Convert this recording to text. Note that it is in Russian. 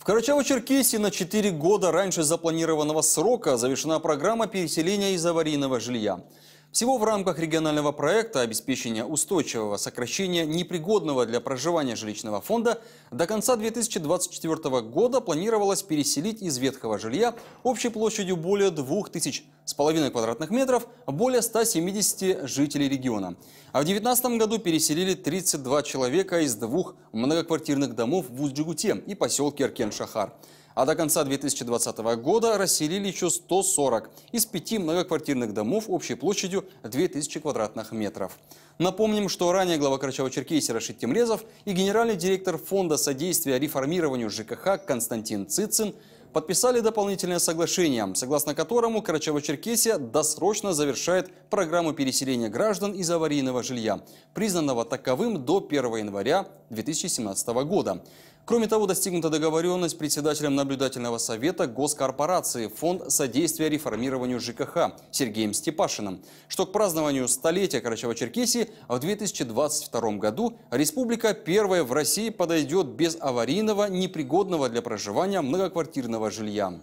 В Карачаево-Черкесии на 4 года раньше запланированного срока завершена программа переселения из аварийного жилья. Всего в рамках регионального проекта обеспечения устойчивого сокращения непригодного для проживания жилищного фонда до конца 2024 года планировалось переселить из ветхого жилья общей площадью более 2000 с половиной квадратных метров более 170 жителей региона. А в 2019 году переселили 32 человека из двух многоквартирных домов в Уджигуте и поселке Аркен-Шахар. А до конца 2020 года расселили еще 140 из пяти многоквартирных домов общей площадью 2000 квадратных метров. Напомним, что ранее глава Карачаева-Черкесии Рашид Темрезов и генеральный директор Фонда содействия реформированию ЖКХ Константин Цицин – подписали дополнительное соглашение, согласно которому Карачаево-Черкесия досрочно завершает программу переселения граждан из аварийного жилья, признанного таковым до 1 января 2017 года. Кроме того, достигнута договоренность с председателем наблюдательного совета Госкорпорации Фонд содействия реформированию ЖКХ Сергеем Степашиным, что к празднованию столетия Карачаево-Черкесии в 2022 году республика первая в России подойдет без аварийного, непригодного для проживания многоквартирного собственного жилья.